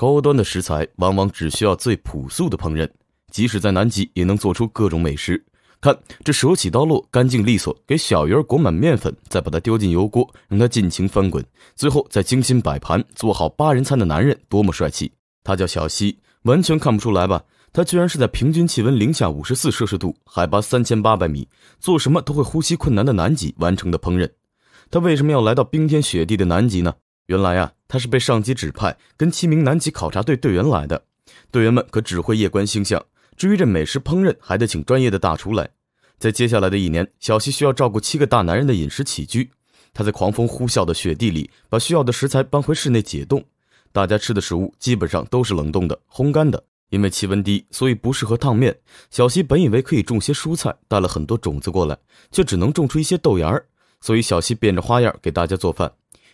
高端的食材往往只需要最朴素的烹饪，即使在南极也能做出各种美食。看这手起刀落，干净利索，给小鱼儿裹满面粉，再把它丢进油锅，让它尽情翻滚，最后再精心摆盘，做好八人餐的男人多么帅气！他叫小西，完全看不出来吧？他居然是在平均气温零下五十四摄氏度、海拔三千八百米、做什么都会呼吸困难的南极完成的烹饪。他为什么要来到冰天雪地的南极呢？原来啊。他是被上级指派跟七名南极考察队队员来的，队员们可指挥夜观星象。至于这美食烹饪，还得请专业的大厨来。在接下来的一年，小西需要照顾七个大男人的饮食起居。他在狂风呼啸的雪地里把需要的食材搬回室内解冻。大家吃的食物基本上都是冷冻的、烘干的，因为气温低，所以不适合烫面。小西本以为可以种些蔬菜，带了很多种子过来，却只能种出一些豆芽儿。所以小西变着花样给大家做饭。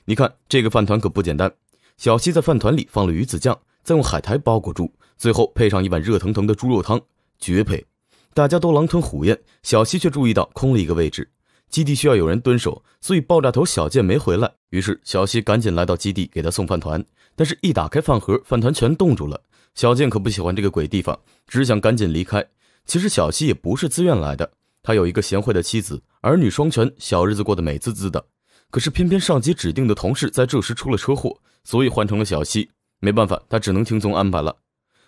你看这个饭团可不简单，小西在饭团里放了鱼子酱，再用海苔包裹住，最后配上一碗热腾腾的猪肉汤，绝配。大家都狼吞虎咽，小西却注意到空了一个位置。基地需要有人蹲守，所以爆炸头小健没回来。于是小西赶紧来到基地给他送饭团，但是，一打开饭盒，饭团全冻住了。小健可不喜欢这个鬼地方，只想赶紧离开。其实小西也不是自愿来的，他有一个贤惠的妻子，儿女双全，小日子过得美滋滋的。可是偏偏上级指定的同事在这时出了车祸，所以换成了小西。没办法，他只能听从安排了。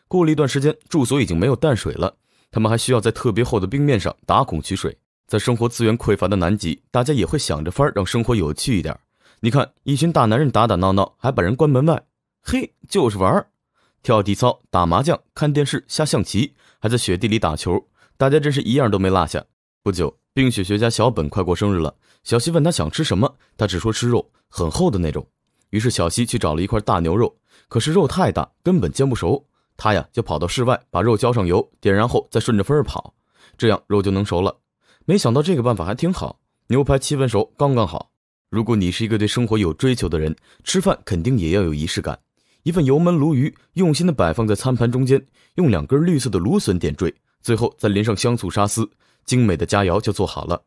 过了一段时间，住所已经没有淡水了，他们还需要在特别厚的冰面上打孔取水。在生活资源匮乏的南极，大家也会想着法儿让生活有趣一点。你看，一群大男人打打闹闹，还把人关门外，嘿，就是玩儿，跳体操、打麻将、看电视、下象棋，还在雪地里打球，大家真是一样都没落下。不久。冰雪学家小本快过生日了，小西问他想吃什么，他只说吃肉，很厚的那种。于是小西去找了一块大牛肉，可是肉太大，根本煎不熟。他呀就跑到室外，把肉浇上油，点燃后再顺着风儿跑，这样肉就能熟了。没想到这个办法还挺好，牛排七分熟，刚刚好。如果你是一个对生活有追求的人，吃饭肯定也要有仪式感。一份油焖鲈鱼，用心的摆放在餐盘中间，用两根绿色的芦笋点缀，最后再淋上香醋沙司。精美的佳肴就做好了，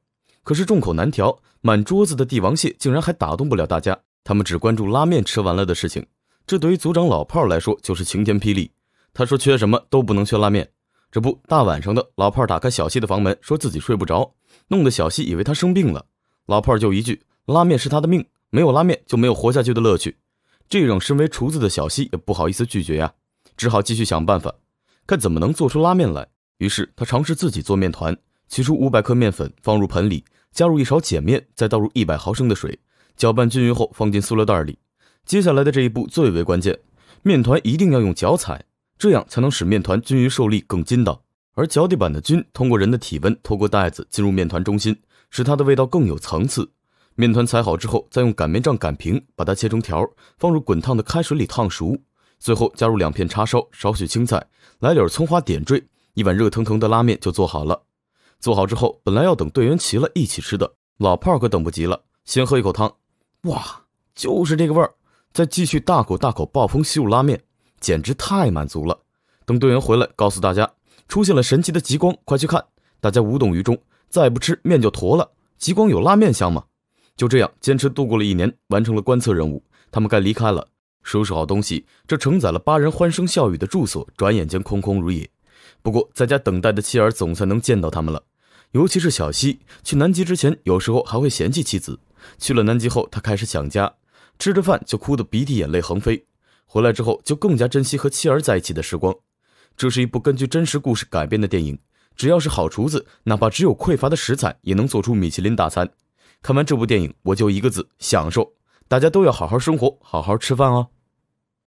可是众口难调，满桌子的帝王蟹竟然还打动不了大家。他们只关注拉面吃完了的事情。这对于族长老炮来说就是晴天霹雳。他说：“缺什么都不能缺拉面。”这不大晚上的，老炮打开小西的房门，说自己睡不着，弄得小西以为他生病了。老炮就一句：“拉面是他的命，没有拉面就没有活下去的乐趣。”这让身为厨子的小西也不好意思拒绝呀，只好继续想办法，看怎么能做出拉面来。于是他尝试自己做面团。取出五百克面粉，放入盆里，加入一勺碱面，再倒入一百毫升的水，搅拌均匀后放进塑料袋里。接下来的这一步最为关键，面团一定要用脚踩，这样才能使面团均匀受力更筋道。而脚底板的菌通过人的体温，透过袋子进入面团中心，使它的味道更有层次。面团踩好之后，再用擀面杖擀平，把它切成条，放入滚烫的开水里烫熟。最后加入两片叉烧，少许青菜，来点葱花点缀，一碗热腾腾的拉面就做好了。做好之后，本来要等队员齐了一起吃的，老炮儿可等不及了，先喝一口汤，哇，就是这个味儿！再继续大口大口暴风吸入拉面，简直太满足了。等队员回来，告诉大家出现了神奇的极光，快去看！大家无动于衷，再不吃面就坨了。极光有拉面香吗？就这样坚持度过了一年，完成了观测任务，他们该离开了。收拾好东西，这承载了八人欢声笑语的住所，转眼间空空如也。不过在家等待的妻儿总算能见到他们了。尤其是小西去南极之前，有时候还会嫌弃妻子；去了南极后，他开始想家，吃着饭就哭得鼻涕眼泪横飞。回来之后，就更加珍惜和妻儿在一起的时光。这是一部根据真实故事改编的电影。只要是好厨子，哪怕只有匮乏的食材，也能做出米其林大餐。看完这部电影，我就一个字：享受。大家都要好好生活，好好吃饭哦。